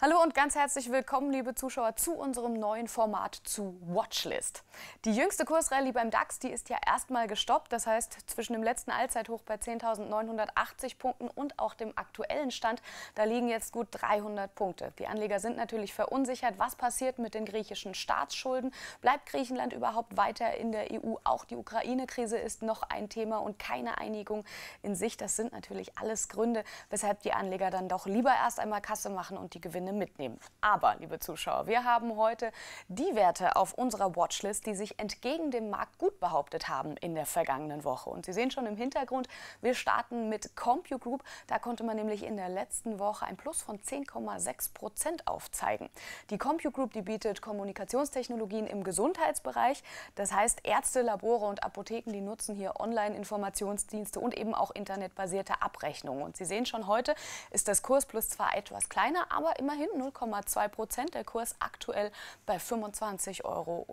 Hallo und ganz herzlich willkommen, liebe Zuschauer, zu unserem neuen Format zu Watchlist. Die jüngste Kursrallye beim DAX, die ist ja erstmal gestoppt. Das heißt, zwischen dem letzten Allzeithoch bei 10.980 Punkten und auch dem aktuellen Stand, da liegen jetzt gut 300 Punkte. Die Anleger sind natürlich verunsichert. Was passiert mit den griechischen Staatsschulden? Bleibt Griechenland überhaupt weiter in der EU? Auch die Ukraine-Krise ist noch ein Thema und keine Einigung in sich. Das sind natürlich alles Gründe, weshalb die Anleger dann doch lieber erst einmal Kasse machen und die Gewinne gerne mitnehmen. Aber, liebe Zuschauer, wir haben heute die Werte auf unserer Watchlist, die sich entgegen dem Markt gut behauptet haben in der vergangenen Woche. Und Sie sehen schon im Hintergrund, wir starten mit CompuGroup. Da konnte man nämlich in der letzten Woche ein Plus von 10,6 Prozent aufzeigen. Die CompuGroup, die bietet Kommunikationstechnologien im Gesundheitsbereich. Das heißt, Ärzte, Labore und Apotheken, die nutzen hier Online-Informationsdienste und eben auch internetbasierte Abrechnungen. Und Sie sehen schon, heute ist das Kurs plus zwar etwas kleiner, aber immerhin immerhin 0,2 Prozent. Der Kurs aktuell bei 25,99 Euro.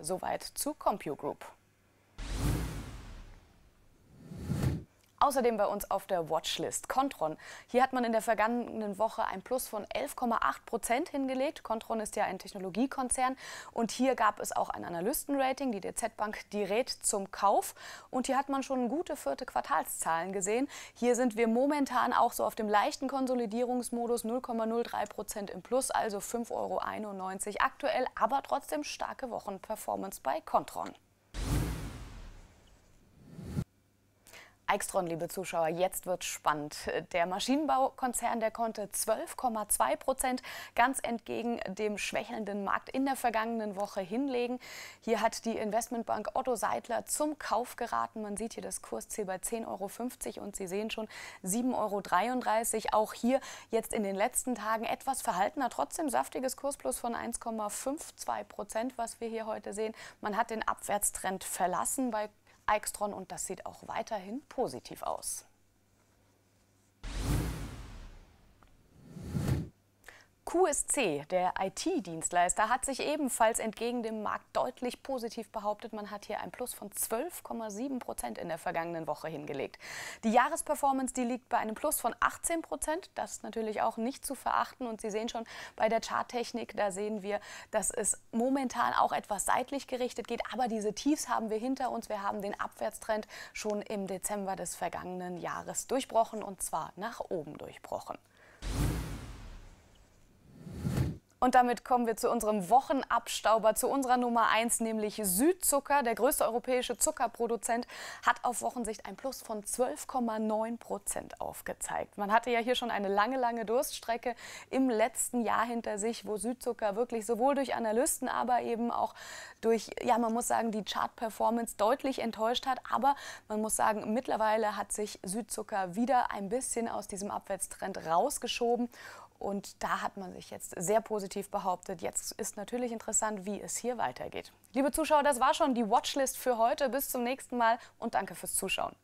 Soweit zu CompuGroup. Außerdem bei uns auf der Watchlist Contron. Hier hat man in der vergangenen Woche ein Plus von 11,8 Prozent hingelegt. Contron ist ja ein Technologiekonzern und hier gab es auch ein Analystenrating. Die DZ Bank die rät zum Kauf und hier hat man schon gute vierte Quartalszahlen gesehen. Hier sind wir momentan auch so auf dem leichten Konsolidierungsmodus 0,03 Prozent im Plus, also 5,91 Euro aktuell, aber trotzdem starke Wochenperformance bei Contron. Eichstron, liebe Zuschauer, jetzt wird spannend. Der Maschinenbaukonzern, der konnte 12,2 Prozent ganz entgegen dem schwächelnden Markt in der vergangenen Woche hinlegen. Hier hat die Investmentbank Otto Seidler zum Kauf geraten. Man sieht hier das Kursziel bei 10,50 Euro und Sie sehen schon 7,33 Euro. Auch hier jetzt in den letzten Tagen etwas verhaltener, trotzdem saftiges Kursplus von 1,52 Prozent, was wir hier heute sehen. Man hat den Abwärtstrend verlassen bei Aixtron und das sieht auch weiterhin positiv aus. QSC, der IT-Dienstleister, hat sich ebenfalls entgegen dem Markt deutlich positiv behauptet. Man hat hier ein Plus von 12,7 Prozent in der vergangenen Woche hingelegt. Die Jahresperformance, die liegt bei einem Plus von 18 Prozent. Das ist natürlich auch nicht zu verachten. Und Sie sehen schon bei der Charttechnik, da sehen wir, dass es momentan auch etwas seitlich gerichtet geht. Aber diese Tiefs haben wir hinter uns. Wir haben den Abwärtstrend schon im Dezember des vergangenen Jahres durchbrochen und zwar nach oben durchbrochen. Und damit kommen wir zu unserem Wochenabstauber, zu unserer Nummer 1, nämlich Südzucker. Der größte europäische Zuckerproduzent hat auf Wochensicht ein Plus von 12,9 Prozent aufgezeigt. Man hatte ja hier schon eine lange, lange Durststrecke im letzten Jahr hinter sich, wo Südzucker wirklich sowohl durch Analysten, aber eben auch durch, ja, man muss sagen, die Chart-Performance deutlich enttäuscht hat. Aber man muss sagen, mittlerweile hat sich Südzucker wieder ein bisschen aus diesem Abwärtstrend rausgeschoben und da hat man sich jetzt sehr positiv behauptet. Jetzt ist natürlich interessant, wie es hier weitergeht. Liebe Zuschauer, das war schon die Watchlist für heute. Bis zum nächsten Mal und danke fürs Zuschauen.